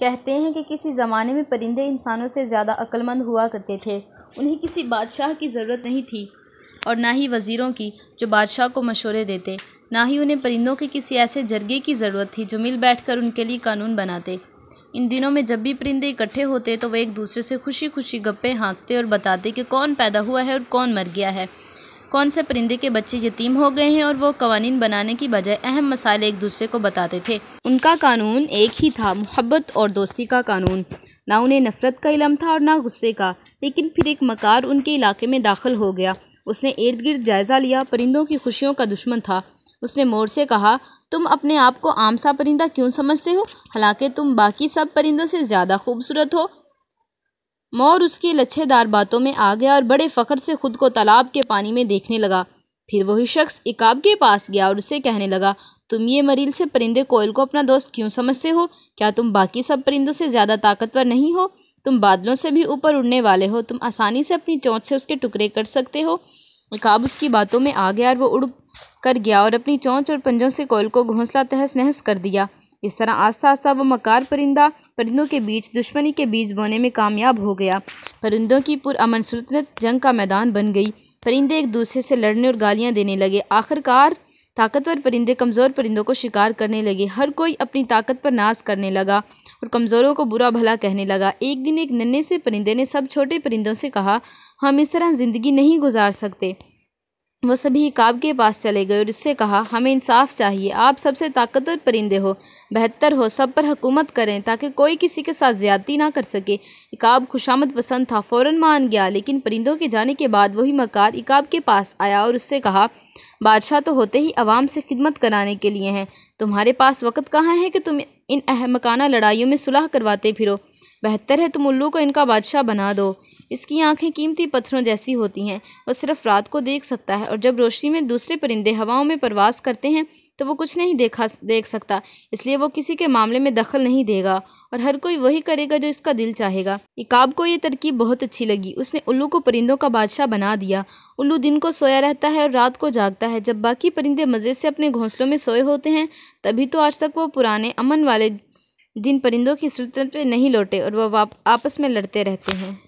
कहते हैं कि किसी ज़माने में परिंदे इंसानों से ज़्यादा अक्लमंद हुआ करते थे उन्हें किसी बादशाह की ज़रूरत नहीं थी और ना ही वज़ीरों की जो बादशाह को मशवरे देते ना ही उन्हें परिंदों के किसी ऐसे जरगे की ज़रूरत थी जो मिल बैठकर उनके लिए कानून बनाते इन दिनों में जब भी परिंदे इकट्ठे होते तो वे एक दूसरे से खुशी खुशी गप्पे हाँकते और बताते कि कौन पैदा हुआ है और कौन मर गया है कौन से परिंदे के बच्चे यतीम हो गए हैं और वो कवानीन बनाने की बजाय अहम मसाले एक दूसरे को बताते थे उनका कानून एक ही था मोहब्बत और दोस्ती का कानून ना उन्हें नफ़रत का इलम था और ना गुस्से का लेकिन फिर एक मकार उनके इलाके में दाखिल हो गया उसने इर्द गिर्द जायज़ा लिया परिंदों की खुशियों का दुश्मन था उसने मोर से कहा तुम अपने आप को आम सा परिंदा क्यों समझते हो हालांकि तुम बाकी सब परिंदों से ज़्यादा खूबसूरत हो मोर उसकी लच्छेदार बातों में आ गया और बड़े फ़ख्र से खुद को तालाब के पानी में देखने लगा फिर वही शख्स इकाब के पास गया और उसे कहने लगा तुम ये मरील से परिंदे कोयल को अपना दोस्त क्यों समझते हो क्या तुम बाकी सब परिंदों से ज़्यादा ताकतवर नहीं हो तुम बादलों से भी ऊपर उड़ने वाले हो तुम आसानी से अपनी चोंच से उसके टुकड़े कर सकते हो इकाब उसकी बातों में आ गया और वो उड़ कर गया और अपनी चोंच और पंजों से कोयल को घोंसला तहस नहस कर दिया इस तरह आस्था आस्था वो मकार परिंदा परिंदों के बीच दुश्मनी के बीच बोने में कामयाब हो गया परिंदों की पुरअमन सल्तनत जंग का मैदान बन गई परिंदे एक दूसरे से लड़ने और गालियाँ देने लगे आखिरकार ताकतवर परिंदे कमज़ोर परिंदों को शिकार करने लगे हर कोई अपनी ताकत पर नाश करने लगा और कमज़ोरों को बुरा भला कहने लगा एक दिन एक नन्हे से परिंदे ने सब छोटे परिंदों से कहा हम इस तरह ज़िंदगी नहीं गुजार सकते वो सभी काब के पास चले गए और उससे कहा हमें इंसाफ चाहिए आप सबसे ताकतवर परिंदे हो बेहतर हो सब पर हुकूमत करें ताकि कोई किसी के साथ ज्यादती ना कर सके इकाब खुशामद पसंद था फ़ौर मान गया लेकिन परिंदों के जाने के बाद वही मकार इकाब के पास आया और उससे कहा बादशाह तो होते ही आवाम से खिदमत कराने के लिए हैं तुम्हारे पास वक्त कहाँ है कि तुम इन अहमकाना लड़ाइयों में सुलह करवाते फिरो बेहतर है तुम तो उल्लू को इनका बादशाह बना दो इसकी आंखें कीमती पत्थरों जैसी होती हैं वह सिर्फ रात को देख सकता है और जब रोशनी में दूसरे परिंदे हवाओं में प्रवास करते हैं तो वो कुछ नहीं देखा देख सकता इसलिए वो किसी के मामले में दखल नहीं देगा और हर कोई वही करेगा जो इसका दिल चाहेगा इकाब को ये तरकीब बहुत अच्छी लगी उसने उल्लू को परिंदों का बादशाह बना दिया उल्लू दिन को सोया रहता है और रात को जागता है जब बाकी परिंदे मज़े से अपने घोंसलों में सोए होते हैं तभी तो आज तक वो पुराने अमन वाले दिन परिंदों की सुल्तनत पर नहीं लौटे और वह आपस में लड़ते रहते हैं